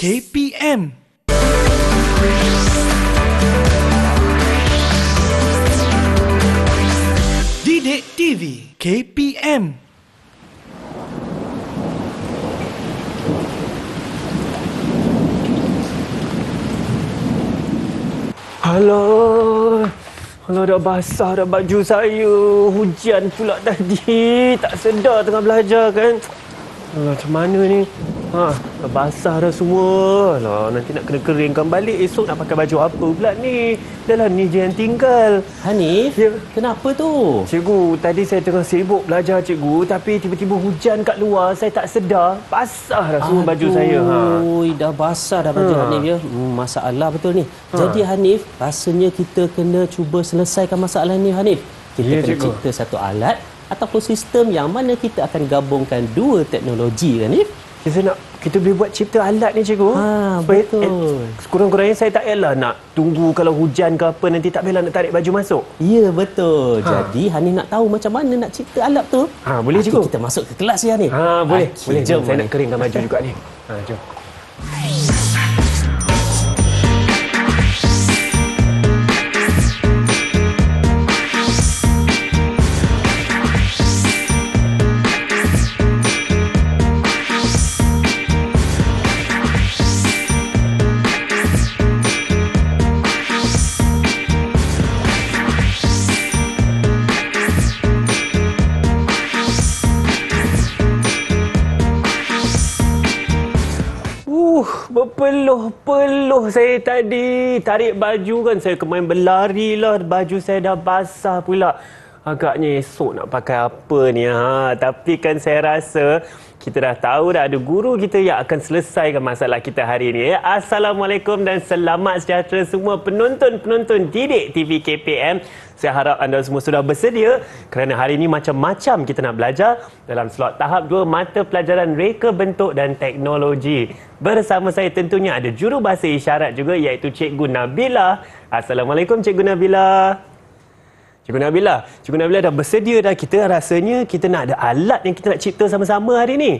KPM. Didik TV KPM. Hello, Kalau dah basah dah baju saya. Hujan pula tadi. Tak sedar tengah belajar kan. Alah, macam mana ni? Ha, basah dah semua. Lah, nanti nak kena keringkan balik. Esok nak pakai baju apa pula ni? Dahlah, ni je yang tinggal. Hanif, ya. kenapa tu? Cikgu, tadi saya tengah sibuk belajar cikgu. Tapi tiba-tiba hujan kat luar. Saya tak sedar. Basah dah semua Aduh, baju saya. Ha. Dah basah dah baju ha. Hanif. Ya. Hmm, masalah betul ni. Ha. Jadi Hanif, rasanya kita kena cuba selesaikan masalah ni Hanif. Kita ya, kena cipta satu alat ataupun sistem yang mana kita akan gabungkan dua teknologi Hanif. Kita nak kita boleh buat cipta alat ni cikgu. Ha, betul. Eh, kurang-kurangnya saya tak payahlah nak tunggu kalau hujan ke apa nanti tak payahlah nak tarik baju masuk. Ya, betul. Ha. Jadi Hanif nak tahu macam mana nak cipta alat tu. Ha, boleh cikgu. Kita masuk ke kelas ya ni. Ha, boleh. Okay, boleh. Jom, saya boleh. nak keringkan baju juga ni. Ha, jom. peluh-peluh saya tadi. Tarik baju kan saya kemain berlari lah. Baju saya dah basah pula. Agaknya esok nak pakai apa ni ha. Tapi kan saya rasa kita dah tahu dah ada guru kita yang akan selesaikan masalah kita hari ini. Ya. Assalamualaikum dan selamat sejahtera semua penonton-penonton Didik TV KPM. Saya harap anda semua sudah bersedia kerana hari ini macam-macam kita nak belajar dalam slot tahap 2 mata pelajaran reka bentuk dan teknologi. Bersama saya tentunya ada juru bahasa isyarat juga iaitu Cikgu Nabila. Assalamualaikum Cikgu Nabila. Cikgu Nabila, Cikgu Nabila dah bersedia dah kita rasanya kita nak ada alat yang kita nak cipta sama-sama hari ni.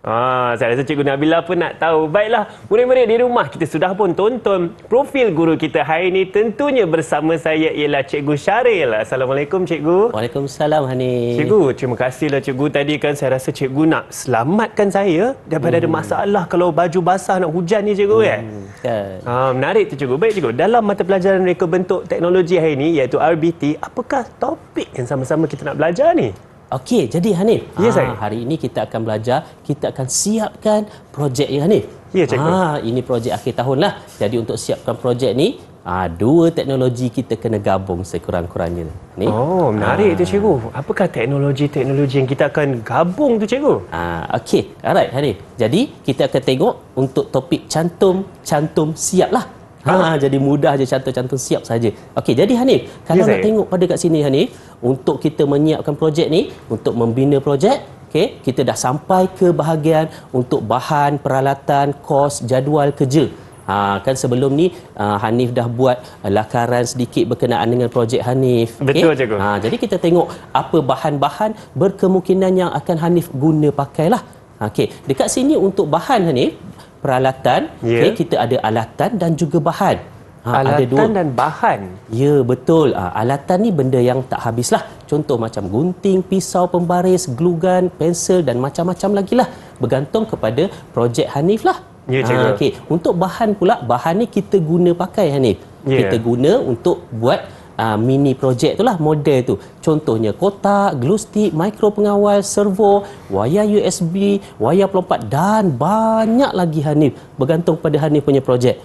Ah, saya rasa Cikgu Nabila pun nak tahu. Baiklah, murid-murid di rumah kita sudah pun tonton profil guru kita hari ini. Tentunya bersama saya ialah Cikgu Syaril. Assalamualaikum Cikgu. Waalaikumsalam Hani. Cikgu, terima kasihlah Cikgu tadi kan saya rasa Cikgu nak selamatkan saya daripada hmm. ada masalah kalau baju basah nak hujan ni Cikgu ya? hmm. kan? Ya. Ah, menarik tu Cikgu. Baik Cikgu, dalam mata pelajaran reka bentuk teknologi hari ini iaitu RBT, apakah topik yang sama-sama kita nak belajar ni? Okey, jadi Hanif, ya, ha, ah, saya. hari ini kita akan belajar, kita akan siapkan projek ya Hanif. Ya, cikgu. Ah, ini projek akhir tahun lah. Jadi untuk siapkan projek ni, ha, dua teknologi kita kena gabung sekurang-kurangnya. Ni. Oh, menarik ha. tu cikgu. Apakah teknologi-teknologi yang kita akan gabung tu cikgu? Ah, Okey, alright Hanif. Jadi kita akan tengok untuk topik cantum-cantum siaplah. Ha, ha jadi mudah je cantu-cantu siap saja. Okey, jadi Hanif, kalau yes, ya, nak tengok pada kat sini Hanif, untuk kita menyiapkan projek ni, untuk membina projek Okay, kita dah sampai ke bahagian untuk bahan, peralatan, kos, jadual kerja. Ha, kan sebelum ni uh, Hanif dah buat uh, lakaran sedikit berkenaan dengan projek Hanif. Okay? Betul cikgu. Ha, jadi kita tengok apa bahan-bahan berkemungkinan yang akan Hanif guna pakailah. Ha, okey, dekat sini untuk bahan Hanif, peralatan yeah. okay, kita ada alatan dan juga bahan ha, alatan ada dan bahan ya betul ha, alatan ni benda yang tak habis lah. contoh macam gunting pisau pembaris glue gun pensel dan macam-macam lagi lah bergantung kepada projek Hanif lah ya yeah, ha, cikgu ha, okay. untuk bahan pula bahan ni kita guna pakai Hanif yeah. kita guna untuk buat uh, mini projek itulah model tu contohnya kotak glue stick mikro pengawal servo wayar USB wayar pelompat dan banyak lagi Hanif bergantung pada Hanif punya projek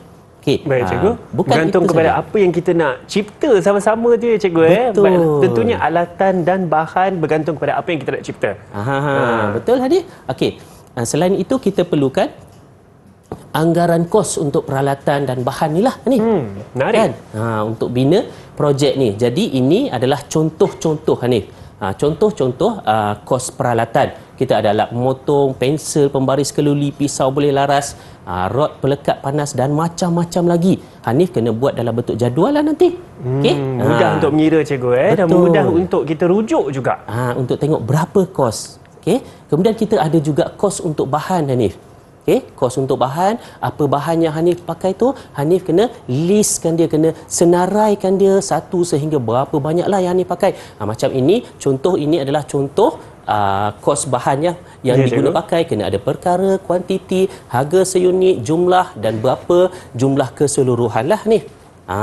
Okay. Baik ah, cikgu, Aa, bukan bergantung kepada sahaja. apa yang kita nak cipta sama-sama tu ya cikgu Eh? Tentunya alatan dan bahan bergantung kepada apa yang kita nak cipta Aha, ha. Betul Hadi? Okay. Ah, selain itu kita perlukan anggaran kos untuk peralatan dan bahan ni lah hmm, Menarik hmm, kan? Ha, untuk bina projek ni. Jadi ini adalah contoh-contoh Hanif. Ha, ah, contoh-contoh uh, kos peralatan. Kita ada alat motong, pensel, pembaris keluli, pisau boleh laras, uh, rod pelekat panas dan macam-macam lagi. Hanif kena buat dalam bentuk jadual lah nanti. Hmm, okay? Mudah ha. untuk mengira cikgu eh? Betul. dan mudah untuk kita rujuk juga. Ha, untuk tengok berapa kos. Okay? Kemudian kita ada juga kos untuk bahan Hanif okey kos untuk bahan apa bahan yang Hanif pakai tu Hanif kena listkan dia kena senaraikan dia satu sehingga berapa banyaklah yang Hanif pakai ha, macam ini contoh ini adalah contoh Uh, kos bahan ya, yang yeah, digunakan pakai kena ada perkara, kuantiti, harga seunit, jumlah dan berapa jumlah keseluruhan lah ni. Ah, ha,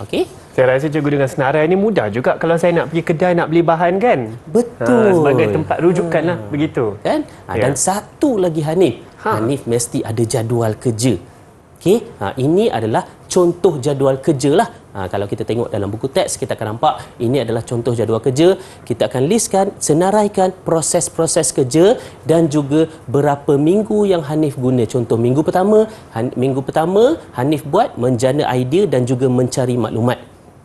uh, okay. Saya rasa cikgu dengan senarai ini mudah juga kalau saya nak pergi kedai nak beli bahan kan? Ha, Betul. Uh, sebagai tempat rujukan hmm. lah, begitu. Kan? Uh, ha, yeah. Dan satu lagi Hanif, ha. Hanif mesti ada jadual kerja. okay? ha, ini adalah contoh jadual kerja lah. Ha, kalau kita tengok dalam buku teks, kita akan nampak ini adalah contoh jadual kerja. Kita akan listkan, senaraikan proses-proses kerja dan juga berapa minggu yang Hanif guna. Contoh minggu pertama, Han, minggu pertama Hanif buat menjana idea dan juga mencari maklumat.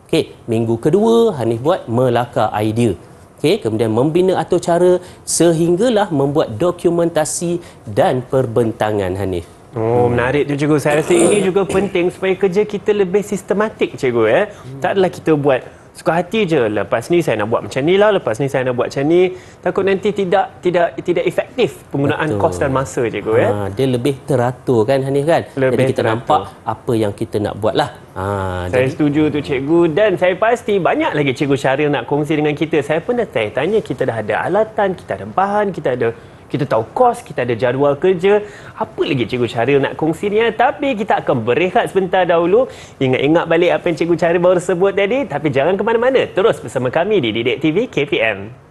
Okey, minggu kedua Hanif buat melaka idea okay, kemudian membina atur cara sehinggalah membuat dokumentasi dan perbentangan Hanif. Oh, hmm. menarik tu cikgu. Saya rasa ini juga penting supaya kerja kita lebih sistematik cikgu. Eh? Tak adalah kita buat suka hati je lepas ni saya nak buat macam ni lah lepas ni saya nak buat macam ni takut nanti tidak tidak tidak efektif penggunaan Betul. kos dan masa je ha, ya ah, dia lebih teratur kan Hanif kan lebih jadi kita teratur. nampak apa yang kita nak buat lah ha, saya jadi... setuju tu cikgu dan saya pasti banyak lagi cikgu Syaril nak kongsi dengan kita saya pun dah tanya kita dah ada alatan kita ada bahan kita ada kita tahu kos, kita ada jadual kerja. Apa lagi Cikgu Syaril nak kongsi ni? Tapi kita akan berehat sebentar dahulu. Ingat-ingat balik apa yang Cikgu Syaril baru sebut tadi. Tapi jangan ke mana-mana. Terus bersama kami di Didik TV KPM.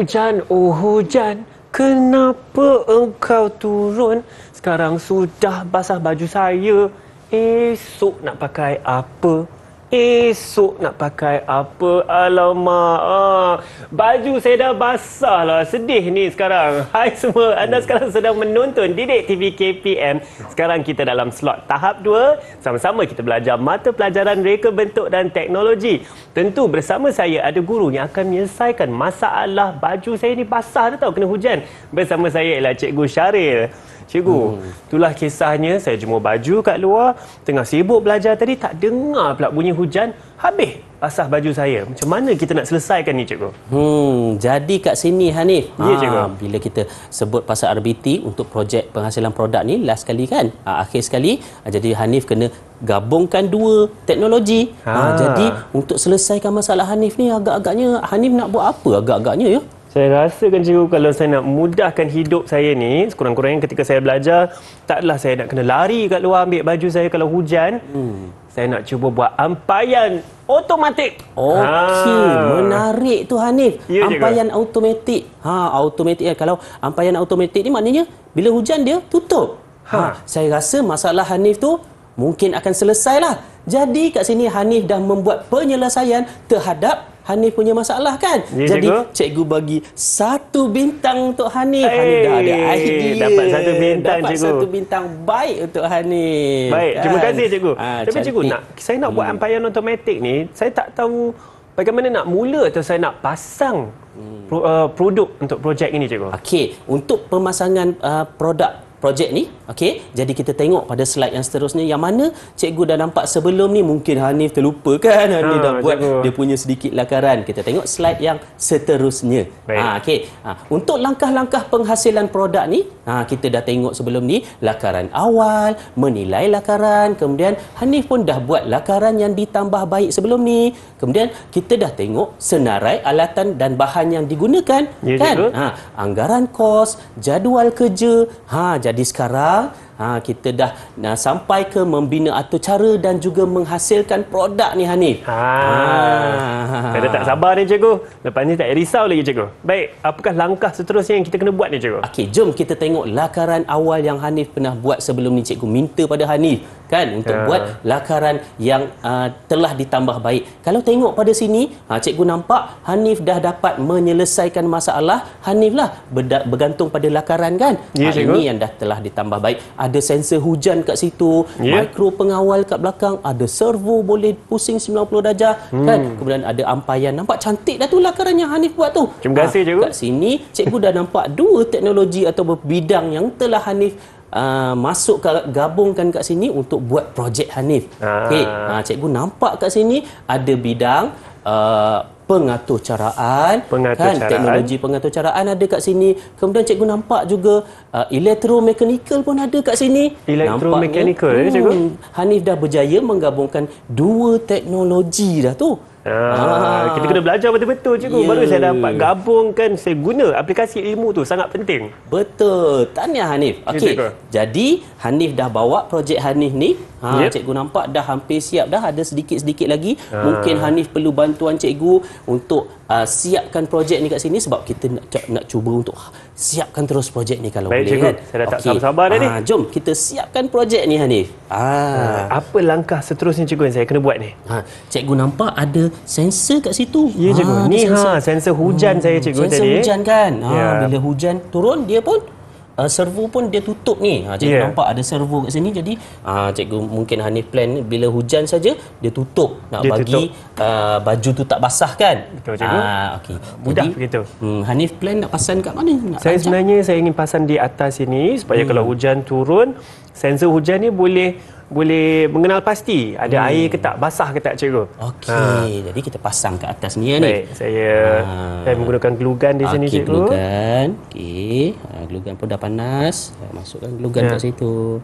hujan, oh hujan, kenapa engkau turun? Sekarang sudah basah baju saya, esok nak pakai apa? Esok nak pakai apa? Alamak. Ah, baju saya dah basah lah. Sedih ni sekarang. Hai semua. Anda hmm. sekarang sedang menonton Didik TV KPM. Sekarang kita dalam slot tahap 2. Sama-sama kita belajar mata pelajaran reka bentuk dan teknologi. Tentu bersama saya ada guru yang akan menyelesaikan masalah baju saya ni basah dah tau. Kena hujan. Bersama saya ialah Cikgu Syaril. Cikgu, hmm. itulah kisahnya saya jemur baju kat luar, tengah sibuk belajar tadi tak dengar pula bunyi hujan, habis pasah baju saya. Macam mana kita nak selesaikan ni cikgu? Hmm, jadi kat sini Hanif. Ya ah, cikgu. bila kita sebut pasal RBT untuk projek penghasilan produk ni last sekali kan? Ha, akhir sekali. Ha, jadi Hanif kena gabungkan dua teknologi. Ha. ha, jadi untuk selesaikan masalah Hanif ni agak-agaknya Hanif nak buat apa agak-agaknya ya? Saya rasa kan cikgu kalau saya nak mudahkan hidup saya ni, sekurang-kurangnya ketika saya belajar, taklah saya nak kena lari kat luar ambil baju saya kalau hujan. Hmm. Saya nak cuba buat ampayan otomatik. Oh Okey, ha. menarik tu Hanif. Ya, ampayan cikgu. automatik. Ha, automatik ya. Kalau ampayan automatik ni maknanya bila hujan dia tutup. Ha. ha, saya rasa masalah Hanif tu mungkin akan selesailah. Jadi kat sini Hanif dah membuat penyelesaian terhadap Hanif punya masalah kan. Ya, Jadi cikgu? cikgu bagi satu bintang untuk Hanif. Hey, Hanif dah ada idea. Dapat satu bintang dapat cikgu. Dapat satu bintang baik untuk Hanif. Baik. Kan? Terima kasih cikgu. Ha, Tapi cantik. cikgu nak saya nak hmm. buat ampayan automatik ni, saya tak tahu bagaimana nak mula atau saya nak pasang hmm. pro, uh, produk untuk projek ini cikgu. Okey, untuk pemasangan uh, produk projek ni okey jadi kita tengok pada slide yang seterusnya yang mana cikgu dah nampak sebelum ni mungkin Hanif terlupa kan Hanif ha, dah buat cikgu. dia punya sedikit lakaran kita tengok slide yang seterusnya ha, ah, okey ha, ah, untuk langkah-langkah penghasilan produk ni ha, kita dah tengok sebelum ni lakaran awal menilai lakaran kemudian Hanif pun dah buat lakaran yang ditambah baik sebelum ni kemudian kita dah tengok senarai alatan dan bahan yang digunakan ya, kan ha anggaran kos jadual kerja ha jadi sekarang Ha, kita dah nah, sampai ke membina atau cara dan juga menghasilkan produk ni Hanif. Ha. ha. Ah. Kata tak sabar ni cikgu. Lepas ni tak risau lagi cikgu. Baik, apakah langkah seterusnya yang kita kena buat ni cikgu? Okey, jom kita tengok lakaran awal yang Hanif pernah buat sebelum ni cikgu minta pada Hanif kan untuk ha. buat lakaran yang uh, telah ditambah baik. Kalau tengok pada sini, ha cikgu nampak Hanif dah dapat menyelesaikan masalah Hanif lah bergantung pada lakaran kan. Ya, ha, ini yang dah telah ditambah baik ada sensor hujan kat situ yeah. mikro pengawal kat belakang ada servo boleh pusing 90 darjah hmm. kan kemudian ada ampayan nampak cantik dah tu lakaran yang Hanif buat tu terima kasih ha, cikgu kat sini cikgu dah nampak dua teknologi atau bidang yang telah Hanif Uh, masuk ke, gabungkan kat sini untuk buat projek Hanif. Ah. Okey, uh, cikgu nampak kat sini ada bidang uh, pengaturcaraan, pengaturcaraan. Kan, teknologi pengaturcaraan ada kat sini. Kemudian cikgu nampak juga uh, elektromekanikal pun ada kat sini. Elektromekanikal ya eh, cikgu? Hmm, Hanif dah berjaya menggabungkan dua teknologi dah tu. Ah, ah. Kita kena belajar betul-betul cikgu yeah. Baru saya dapat gabungkan Saya guna aplikasi ilmu tu sangat penting Betul, tanya Hanif ya, okay. Jadi Hanif dah bawa projek Hanif ni Ha, yep. Cikgu nampak dah hampir siap dah ada sedikit-sedikit lagi. Ha. Mungkin Hanif perlu bantuan cikgu untuk uh, siapkan projek ni kat sini sebab kita nak nak cuba untuk siapkan terus projek ni kalau Baik, boleh cikgu. kan. Saya dah okay. tak sabar-sabar dah ha, ni. Ah, jom kita siapkan projek ni Hanif. Ha. ha apa langkah seterusnya cikgu yang saya kena buat ni? Ha cikgu nampak ada sensor kat situ. Ya cikgu. Ha, ni sensor. ha sensor hujan hmm, saya cikgu sensor tadi. Sensor hujan kan. Ha yeah. Ya. bila hujan turun dia pun uh, servo pun dia tutup ni. Ha cikgu yeah. nampak ada servo kat sini jadi uh, cikgu mungkin Hanif plan bila hujan saja dia tutup nak dia bagi tutup. Uh, baju tu tak basah kan. Betul cikgu. Ah uh, okey. Mudah jadi, begitu. Hmm Hanif plan nak pasang kat mana? Nak saya ajak? sebenarnya saya ingin pasang di atas sini supaya hmm. kalau hujan turun sensor hujan ni boleh boleh mengenal pasti ada hmm. air ke tak basah ke tak cikgu okey ha. jadi kita pasang ke atas ni ya ni saya ha. saya menggunakan glugan di okay, sini cikgu glugan okey ha, glugan pun dah panas masukkan glugan ya. kat situ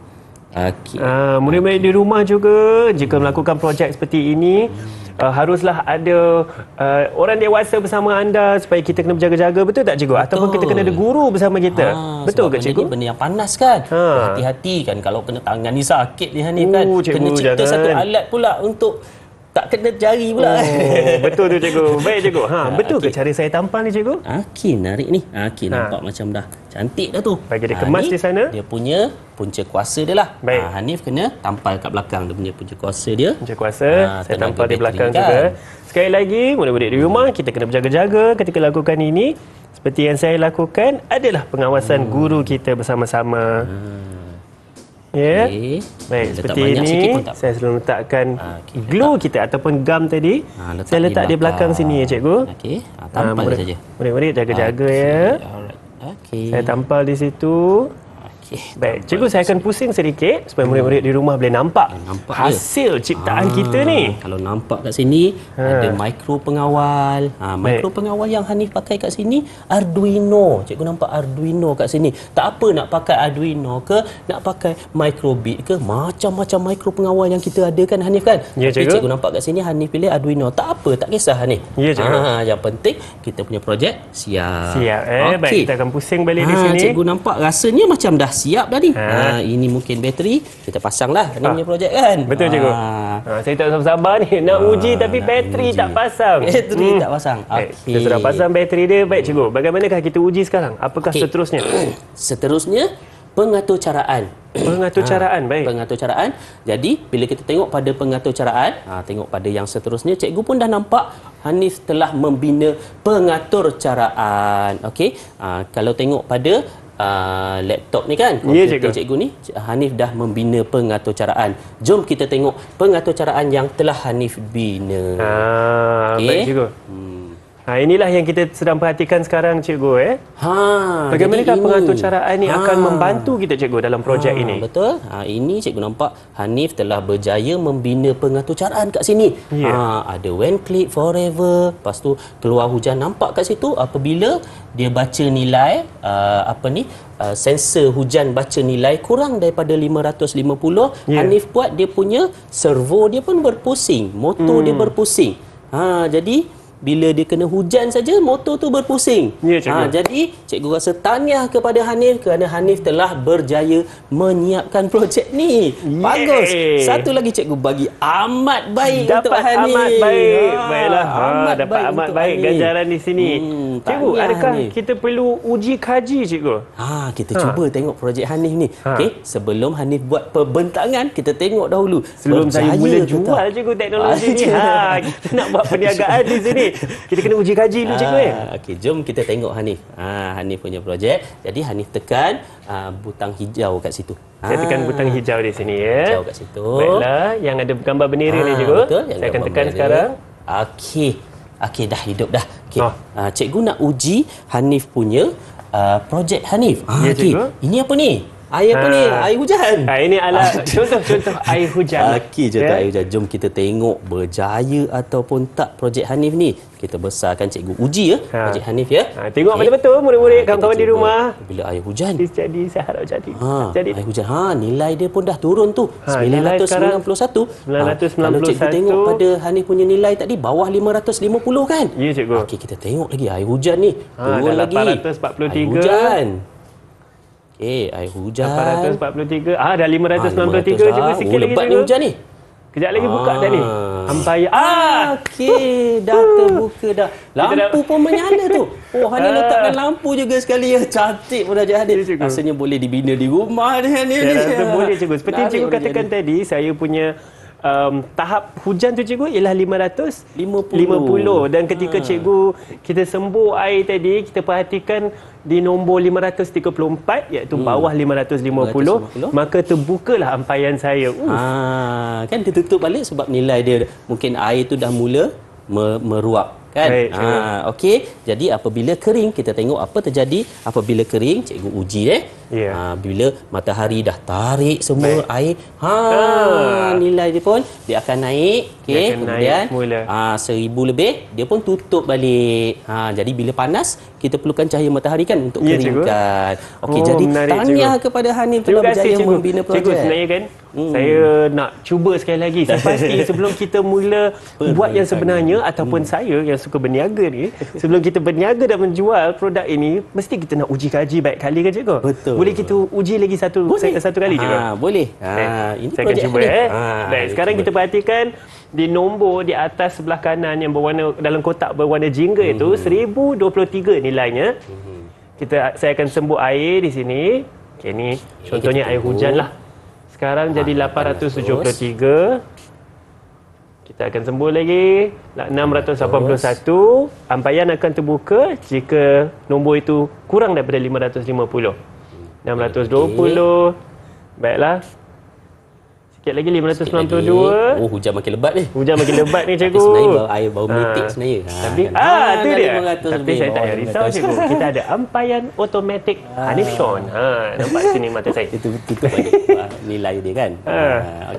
Okay. Uh, ah, murid-murid di rumah juga jika melakukan projek seperti ini uh, haruslah ada uh, orang dewasa bersama anda supaya kita kena berjaga-jaga betul tak cikgu betul. ataupun kita kena ada guru bersama kita ha, betul ke cikgu ini benda yang panas kan ha. hati-hati kan kalau kena tangan ni sakit ni kan Ooh, cikgu, kena cipta satu kan? alat pula untuk tak kena cari pula. Oh, betul tu cikgu. Baik cikgu. Ha, ha betul okay. ke cara saya tampal ni cikgu? Akin ah, narik ni. Akin ah, okay, ha. nampak macam dah cantik dah tu. Bagi dia ha, kemas ni, di sana. Dia punya punca kuasa dia lah. Baik. Ha, Hanif kena tampal kat belakang dia punya punca kuasa dia. Punca kuasa. Ha, saya tampal di belakang kan. juga. Sekali lagi, mudah-mudahan di rumah kita kena berjaga-jaga ketika lakukan ini. Seperti yang saya lakukan adalah pengawasan hmm. guru kita bersama-sama. Hmm. Ya. Yeah. Baik, letak seperti ini saya selalu letakkan ah, okay, glue letak. kita ataupun gum tadi. Ha, ah, letak saya letak di belakang, di belakang sini ya cikgu. Okey. Ah, tampal saja. Murid-murid jaga-jaga okay. ya. Alright. Okey. Saya tampal di situ. Okey, baik. Cikgu saya akan pusing sedikit supaya hmm. murid-murid di rumah boleh nampak, nampak hasil ya? ciptaan ha, kita ni. Kalau nampak kat sini ha. ada mikro pengawal. Ha, mikro pengawal yang Hanif pakai kat sini Arduino. Cikgu nampak Arduino kat sini. Tak apa nak pakai Arduino ke, nak pakai microbit ke, macam-macam mikro pengawal yang kita ada kan Hanif kan? Ya, cikgu. cikgu nampak kat sini Hanif pilih Arduino. Tak apa, tak kisah Hanif. Ya, cikgu. Ha, yang penting kita punya projek siap. Siap. Eh, okay. baik kita akan pusing balik ha, di sini. cikgu nampak rasanya macam dah siap dah ni. Ha. ha ini mungkin bateri kita pasanglah ha. ni punya projek kan. Betul ha. cikgu. Ha saya tak sabar-sabar ni nak ha. uji tapi nak bateri uji. tak pasang. Bateri hmm. tak pasang. Eh, Okey. Kita sudah pasang bateri dia baik cikgu. Bagaimanakah kita uji sekarang? Apakah okay. seterusnya? seterusnya pengaturcaraan. Pengaturcaraan ha. baik. Pengaturcaraan. Jadi bila kita tengok pada pengaturcaraan, ha tengok pada yang seterusnya cikgu pun dah nampak Hanif telah membina pengaturcaraan. Okey. Ha kalau tengok pada uh, laptop ni kan ya, komputer yeah, cikgu. cikgu ni Hanif dah membina pengaturcaraan jom kita tengok pengaturcaraan yang telah Hanif bina ah, okay. baik cikgu hmm. Ha, inilah yang kita sedang perhatikan sekarang cikgu eh. Ha, bagaimana pengaturcaraan ini ha. akan membantu kita cikgu dalam projek ha, ini? Betul. Ha, ini cikgu nampak Hanif telah berjaya membina pengaturcaraan kat sini. Yeah. Ha, ada when click forever, lepas tu keluar hujan nampak kat situ apabila dia baca nilai uh, apa ni? Uh, sensor hujan baca nilai kurang daripada 550, yeah. Hanif buat dia punya servo dia pun berpusing, motor hmm. dia berpusing. Ha, jadi bila dia kena hujan saja motor tu berpusing. Ya, cikgu. Ha, jadi cikgu rasa tanya kepada Hanif kerana Hanif telah berjaya menyiapkan projek ni. Yeay. Bagus. Satu lagi cikgu bagi amat baik dapat untuk Hanif. Dapat amat baik. Ha, Baiklah. Ha, amat dapat baik amat baik Hanif. ganjaran di sini. Hmm, cikgu, adakah Hanif. kita perlu uji kaji cikgu? Ha, kita ha. cuba tengok projek Hanif ni. Ha. Okey, sebelum Hanif buat perbentangan, kita tengok dahulu. Sebelum saya mula jual cikgu teknologi ni. Ha, kita nak buat perniagaan di sini. Kita kena uji kaji dulu cikgu eh. Ah, okey, jom kita tengok Hanif. Ha, Hanif punya projek. Jadi Hanif tekan uh, butang hijau kat situ. Saya tekan butang hijau di sini ya. Hijau kat situ. Baiklah, yang ada gambar berniri ni cikgu. Betul, Saya akan tekan berniri. sekarang. Okey. Okey, dah hidup dah. Okey. Oh. Ha, cikgu nak uji Hanif punya uh, projek Hanif. Ha, ya, okay. Ini apa ni? Air apa ha. ni? Air hujan. Ha, ini adalah contoh-contoh air hujan. Okey, contoh yeah. air hujan. Jom kita tengok berjaya ataupun tak projek Hanif ni. Kita besarkan cikgu uji ya, ha. Cik Hanif ya. Ha, tengok okay. betul-betul murid-murid ha, kawan-kawan di rumah. Bila air hujan. Dia jadi, saya jadi. Ha, jadi. Air hujan, ha, nilai dia pun dah turun tu. Ha, 991. Nilai sekarang, 991. Ha, kalau cikgu tengok pada Hanif punya nilai tadi, bawah 550 kan? Ya, cikgu. Okey, kita tengok lagi air hujan ni. Ha, turun dah lagi. 843. Air hujan. Eh, air hujan. 843. Ah, dah 593 ah, 593 ah. juga sikit oh, lebat lagi. hujan ni. Kejap lagi ah. buka dah ni. Ampai. Ah, ah okey, dah terbuka dah. Lampu pun menyala tu. Oh, Hani ah. letakkan lampu juga sekali ya. Cantik pun Haji Hadi. Rasanya boleh dibina di rumah ni. Ni, ni. Saya rasa boleh cikgu. Seperti Lari cikgu katakan jadi. tadi, saya punya um, tahap hujan tu cikgu ialah 550 50. dan ketika ha. cikgu kita sembuh air tadi kita perhatikan di nombor 534 iaitu hmm. bawah 550, 550 maka terbukalah ampaian saya ha. kan ditutup balik sebab nilai dia mungkin air tu dah mula meruak kan? Baik, ha, okay. Jadi apabila kering, kita tengok apa terjadi apabila kering, cikgu uji eh. Yeah. Ha, bila matahari dah tarik semua Baik. air, ha, ha. nilai dia pun dia akan naik. Okay. Dia akan Kemudian ha, seribu ha, lebih, dia pun tutup balik. Ha, jadi bila panas, kita perlukan cahaya matahari kan untuk yeah, keringkan. Okay, oh, jadi tanya kepada Hanim telah berjaya membina Cikgu, sebenarnya kan? Hmm. Saya nak cuba sekali lagi. Saya pasti sebelum kita mula buat yang sebenarnya hmm. ataupun hmm. saya yang suka berniaga ni, sebelum kita berniaga dan menjual produk ini, mesti kita nak uji kaji baik kali ke cikgu? Betul. Boleh kita uji lagi satu boleh. satu kali cikgu? Ha, boleh. Ha, eh, ah, okay. ini saya akan cuba eh. Ha, baik, sekarang cuba. kita perhatikan di nombor di atas sebelah kanan yang berwarna dalam kotak berwarna jingga hmm. itu 1023 nilainya. Hmm. Kita saya akan sembuh air di sini. Okey ni contohnya air hujan lah. Sekarang jadi 873. Kita akan sembuh lagi. 681. Ampayan akan terbuka jika nombor itu kurang daripada 550. 620. Baiklah. Sekejap lagi 592. Sekejap lagi. Oh, hujan makin lebat ni. Hujan makin lebat ni, cikgu. Tapi sebenarnya air bau metik ah. sebenarnya. Tapi, ha, ah, kan. tu ah, dia. Tapi saya tak risau, cikgu. Kita ada ampayan automatic Hanif Sean. Ha, nampak sini mata saya. Itu tutup balik nilai dia kan. Ha.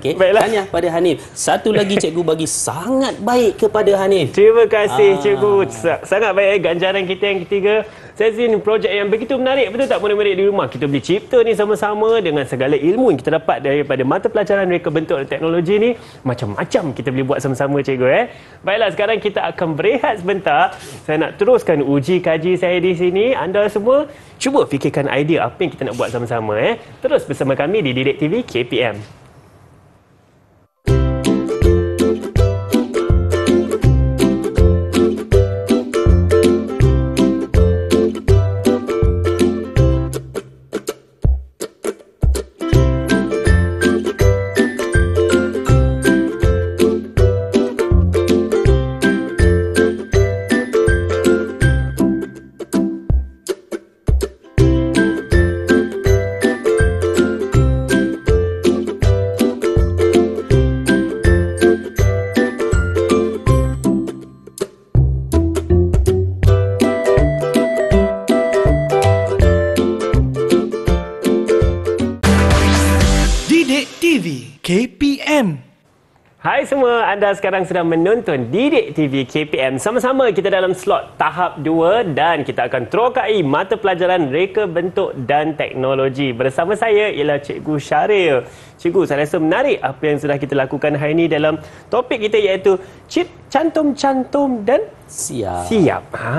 Okey. Baiklah. Tanya pada Hanif. Satu lagi cikgu bagi sangat baik kepada Hanif. Terima kasih, cikgu. Sangat baik eh, ganjaran kita yang ketiga. Saya Sezin projek yang begitu menarik betul tak murid-murid di rumah kita boleh cipta ni sama-sama dengan segala ilmu yang kita dapat daripada mata pelajaran mereka bentuk teknologi ni macam-macam kita boleh buat sama-sama cikgu eh baiklah sekarang kita akan berehat sebentar saya nak teruskan uji kaji saya di sini anda semua cuba fikirkan idea apa yang kita nak buat sama-sama eh terus bersama kami di Direct TV KPM anda sekarang sedang menonton Didik TV KPM. Sama-sama kita dalam slot tahap 2 dan kita akan terokai mata pelajaran reka bentuk dan teknologi. Bersama saya ialah Cikgu Syaril. Cikgu, saya rasa menarik apa yang sudah kita lakukan hari ini dalam topik kita iaitu chip cantum-cantum dan siap. Siap. Ha.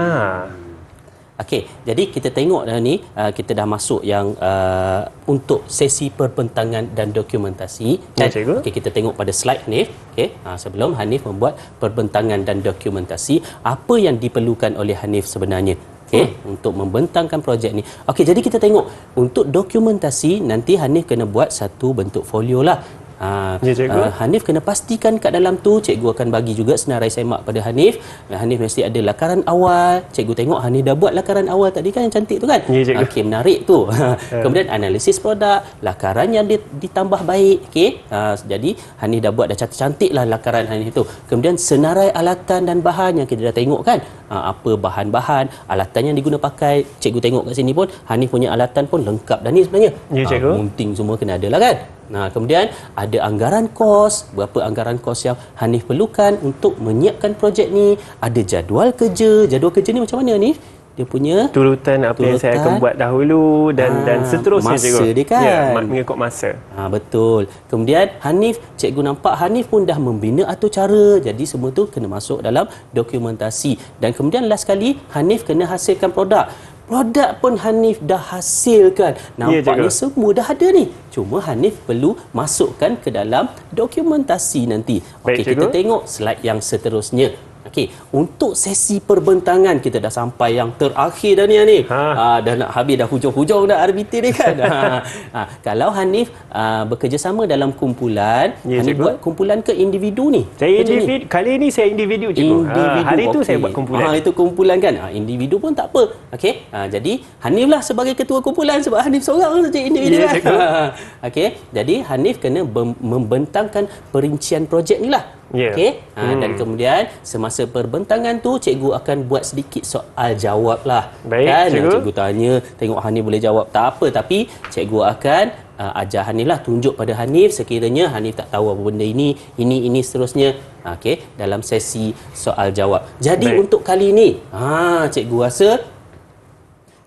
Okey, jadi kita tengok dah ni, uh, kita dah masuk yang uh, untuk sesi perbentangan dan dokumentasi. Okay, ya, cikgu. Okey, kita tengok pada slide ni. Okay, uh, sebelum Hanif membuat perbentangan dan dokumentasi, apa yang diperlukan oleh Hanif sebenarnya? Okay, hmm. untuk membentangkan projek ni. Okey, jadi kita tengok untuk dokumentasi nanti Hanif kena buat satu bentuk folio lah. Ha, ya, cikgu. Uh, Hanif kena pastikan kat dalam tu cikgu akan bagi juga senarai semak pada Hanif. Hanif mesti ada lakaran awal. Cikgu tengok Hanif dah buat lakaran awal tadi kan yang cantik tu kan? Ya, okey menarik tu. Ya. Kemudian analisis produk, lakaran yang ditambah baik, okey. Uh, jadi Hanif dah buat dah cantik-cantik lah lakaran Hanif tu. Kemudian senarai alatan dan bahan yang kita dah tengok kan? Uh, apa bahan-bahan, alatan yang diguna pakai. Cikgu tengok kat sini pun Hanif punya alatan pun lengkap dan ni sebenarnya. Ya, cikgu. Uh, munting semua kena ada lah kan? Nah, kemudian ada anggaran kos, berapa anggaran kos yang Hanif perlukan untuk menyiapkan projek ni, ada jadual kerja. Jadual kerja ni macam mana ni? Dia punya turutan apa turutan. yang saya akan buat dahulu dan ha, dan seterusnya masa cikgu. Masa dia kan. Ya, mengikut masa. Ha, betul. Kemudian Hanif, cikgu nampak Hanif pun dah membina atau cara. Jadi semua tu kena masuk dalam dokumentasi. Dan kemudian last sekali, Hanif kena hasilkan produk. Produk pun Hanif dah hasilkan. Nampaknya ya, semua dah ada ni. Cuma Hanif perlu masukkan ke dalam dokumentasi nanti. Okey, kita tengok slide yang seterusnya. Okey, untuk sesi perbentangan kita dah sampai yang terakhir dah ni Hanif. Ha. Uh, dah nak habis dah hujung-hujung dah RBT ni kan. uh, uh, kalau Hanif uh, bekerjasama dalam kumpulan, ya, Hanif cikgu. buat kumpulan ke individu ni? Saya individu. Ni? Kali ni saya individu cikgu. Individu, ha, hari okay. tu saya buat kumpulan. Ha, itu kumpulan kan. Uh, individu pun tak apa. Okey. Uh, jadi Hanif lah sebagai ketua kumpulan sebab Hanif seorang saja individu. Ya, kan? Okey. Jadi Hanif kena membentangkan perincian projek ni lah. Yeah. Okay? Ha, hmm. Dan kemudian semasa perbentangan tu cikgu akan buat sedikit soal jawab lah. Baik, kan? cikgu. Cikgu tanya, tengok Hanif boleh jawab tak apa. Tapi cikgu akan uh, ajar Hanif lah, tunjuk pada Hanif sekiranya Hanif tak tahu apa benda ini, ini, ini seterusnya. Okay? Dalam sesi soal jawab. Jadi Baik. untuk kali ini, ha, cikgu rasa...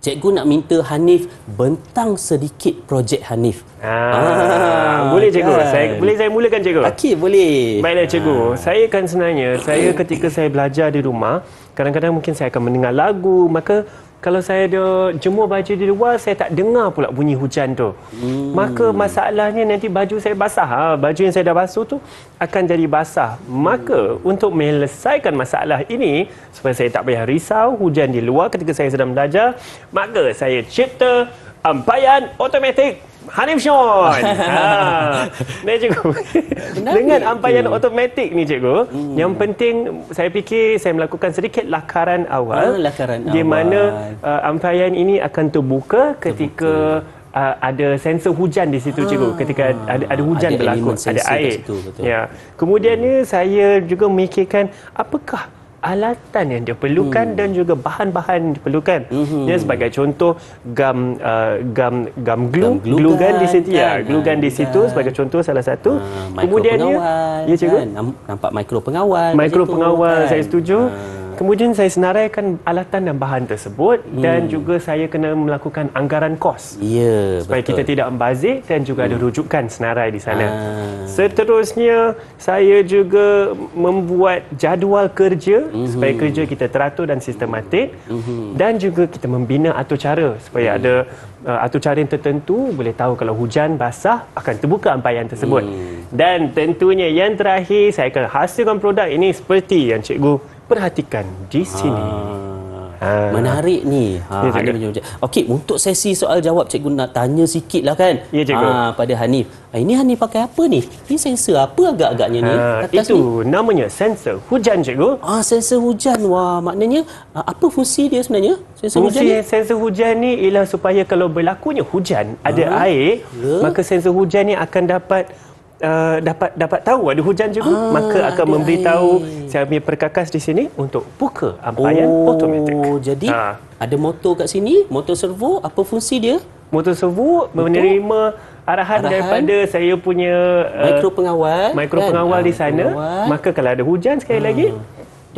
Cikgu nak minta Hanif bentang sedikit projek Hanif. Ah, ah, boleh kan. cikgu. Saya boleh saya mulakan cikgu. Okey, boleh. Baiklah cikgu. Ah. Saya kan sebenarnya saya ketika saya belajar di rumah, kadang-kadang mungkin saya akan mendengar lagu, maka kalau saya ada jemur baju di luar, saya tak dengar pula bunyi hujan tu. Hmm. Maka masalahnya nanti baju saya basah. Ha? Baju yang saya dah basuh tu akan jadi basah. Maka hmm. untuk menyelesaikan masalah ini, supaya saya tak payah risau hujan di luar ketika saya sedang belajar, maka saya cipta ampayan otomatik. Hanif Sean. ha. Dan cikgu. dengan ampayan hmm. automatik ni cikgu. Hmm. Yang penting saya fikir saya melakukan sedikit lakaran awal. Ah, lakaran di awal. mana uh, ampayan ini akan terbuka ketika terbuka. Uh, ada sensor hujan di situ ah, cikgu ketika ada ada hujan ada berlaku ada air situ, ya kemudiannya hmm. saya juga memikirkan apakah alatan yang dia perlukan hmm. dan juga bahan-bahan yang diperlukan. Hmm. Ya sebagai contoh gam uh, gam gam glue, gam glue gun di situ kan, ya, ah, glue gun kan. di situ sebagai contoh salah satu. Ha, Kemudiannya ya kan. nampak mikro pengawal. Mikro pengawal kan. saya setuju. Ha. Kemudian saya senaraikan alatan dan bahan tersebut hmm. dan juga saya kena melakukan anggaran kos. Ya, yeah, supaya kita tidak membazir dan juga hmm. ada rujukan senarai di sana. Ah. Seterusnya saya juga membuat jadual kerja mm-hmm. supaya kerja kita teratur dan sistematik mm-hmm. dan juga kita membina atur cara supaya mm. ada uh, atur cara yang tertentu boleh tahu kalau hujan basah akan terbuka ampaian tersebut. Mm. Dan tentunya yang terakhir saya akan hasilkan produk ini seperti yang cikgu perhatikan di sini. Ha. Ha. Menarik ni. Ha, ya, Hanif Okey, untuk sesi soal jawab cikgu nak tanya sikit lah kan. Ya, cikgu. Ha, pada Hanif. Ha, ini Hanif pakai apa ni? Ini sensor apa agak-agaknya ha, ni? Atas itu ni? namanya sensor hujan cikgu. Ah, ha, sensor hujan. Wah, maknanya apa fungsi dia sebenarnya? Sensor fungsi hujan ni? sensor hujan ni ialah supaya kalau berlakunya hujan, ha. ada air, ya. maka sensor hujan ni akan dapat Uh, dapat dapat tahu ada hujan juga ah, maka akan memberitahu saya punya perkakas di sini untuk buka ampaian oh, automatik. Oh jadi ha. ada motor kat sini motor servo apa fungsi dia? Motor servo menerima arahan, arahan daripada saya punya uh, mikro pengawal. mikro pengawal ah, kan? di sana pengawal. maka kalau ada hujan sekali hmm. lagi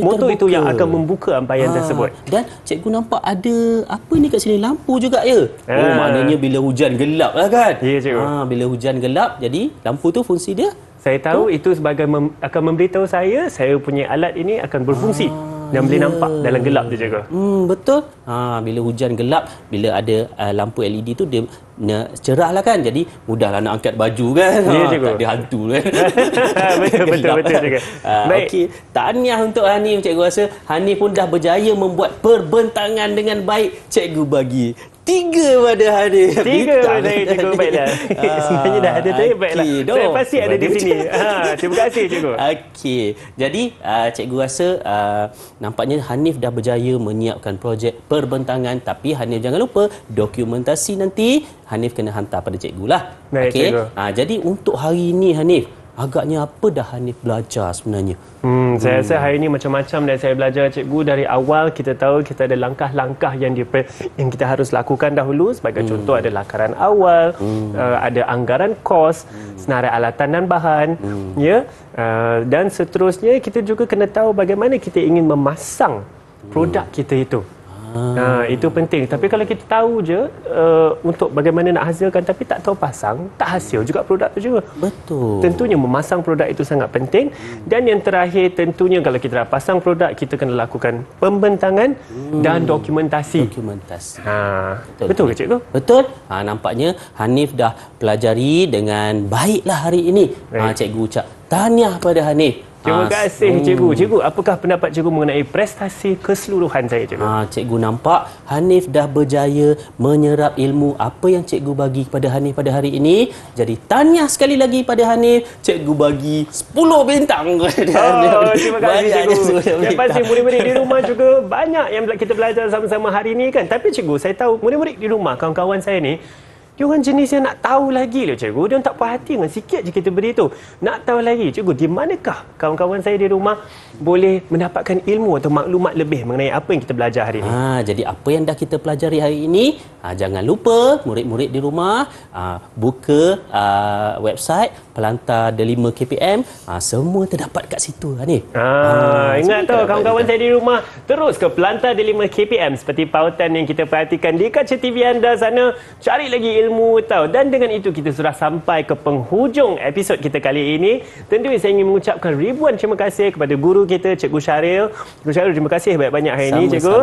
motor terbuka. itu yang akan membuka ampayan ha. Ah. tersebut dan cikgu nampak ada apa ni kat sini lampu juga ya ha. oh maknanya bila hujan gelap lah kan ya cikgu ha, bila hujan gelap jadi lampu tu fungsi dia saya tahu tu? itu sebagai mem- akan memberitahu saya saya punya alat ini akan berfungsi ha yang boleh ya. nampak dalam gelap tu cakap. Hmm, betul. Ha, bila hujan gelap, bila ada uh, lampu LED tu dia ne, cerah lah kan. Jadi mudahlah nak angkat baju kan. Ya, ha, ya, tak ada hantu kan. betul, betul, betul, betul cakap. Ha, Okey, tahniah untuk Hani cikgu rasa. Hani pun dah berjaya membuat perbentangan dengan baik cikgu bagi. Tiga pada hari Tiga pada hari Cikgu Baiklah Sebenarnya dah ada okay, baiklah dong. Ah, saya pasti ada di sini ha, Terima kasih Cikgu Okey Jadi uh, Cikgu rasa uh, Nampaknya Hanif dah berjaya Menyiapkan projek perbentangan Tapi Hanif jangan lupa Dokumentasi nanti Hanif kena hantar pada Cikgu lah Baik okay. uh, Jadi untuk hari ini Hanif agaknya apa dah Hanif belajar sebenarnya? Hmm, hmm, saya rasa hari ini macam-macam dan saya belajar cikgu dari awal kita tahu kita ada langkah-langkah yang yang kita harus lakukan dahulu sebagai hmm. contoh ada lakaran awal, hmm. uh, ada anggaran kos, hmm. senarai alatan dan bahan, hmm. ya. Uh, dan seterusnya kita juga kena tahu bagaimana kita ingin memasang produk hmm. kita itu. Ha, itu penting. Tapi kalau kita tahu je uh, untuk bagaimana nak hasilkan tapi tak tahu pasang, tak hasil juga produk tu juga. Betul. Tentunya memasang produk itu sangat penting dan yang terakhir tentunya kalau kita dah pasang produk, kita kena lakukan pembentangan hmm. dan dokumentasi. Dokumentasi. Ah betul. Betul ke cikgu? Betul. Ah nampaknya Hanif dah pelajari dengan baiklah hari ini. Ha, cikgu ucap tahniah pada Hanif. Terima ha, kasih hmm. cikgu. Cikgu, apakah pendapat cikgu mengenai prestasi keseluruhan saya cikgu? Ha, cikgu nampak Hanif dah berjaya menyerap ilmu apa yang cikgu bagi kepada Hanif pada hari ini. Jadi tanya sekali lagi pada Hanif, cikgu bagi 10 bintang. Oh, terima kasih banyak cikgu. Yang pasti murid-murid di rumah juga banyak yang kita belajar sama-sama hari ini kan. Tapi cikgu, saya tahu murid-murid di rumah, kawan-kawan saya ni, dia orang jenis yang nak tahu lagi lah cikgu. Dia orang tak puas hati dengan sikit je kita beri tu. Nak tahu lagi cikgu, di manakah kawan-kawan saya di rumah boleh mendapatkan ilmu atau maklumat lebih mengenai apa yang kita belajar hari ini? Ha, jadi apa yang dah kita pelajari hari ini, ha, jangan lupa murid-murid di rumah ha, buka ha, website pelantar ada 5 KPM ha, semua terdapat kat situ lah ni ha, ha, ingat tu, kawan-kawan saya di rumah terus ke pelantar ada 5 KPM seperti pautan yang kita perhatikan di kaca TV anda sana cari lagi ilmu tau dan dengan itu kita sudah sampai ke penghujung episod kita kali ini tentu saya ingin mengucapkan ribuan terima kasih kepada guru kita Cikgu Syaril Cikgu Syaril terima kasih banyak-banyak hari ini Cikgu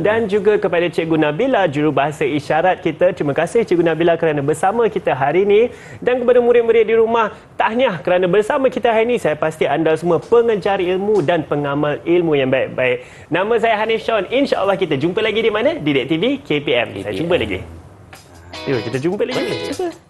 dan juga kepada Cikgu Nabila juru bahasa isyarat kita terima kasih Cikgu Nabila kerana bersama kita hari ini dan kepada murid-murid di rumah tahniah kerana bersama kita hari ini saya pasti anda semua pengencari ilmu dan pengamal ilmu yang baik-baik. Nama saya Hanif Shawn. InsyaAllah kita jumpa lagi di mana? Di DEC TV KPM. KPM. Saya jumpa lagi. Yo, kita jumpa lagi. Boleh, jumpa.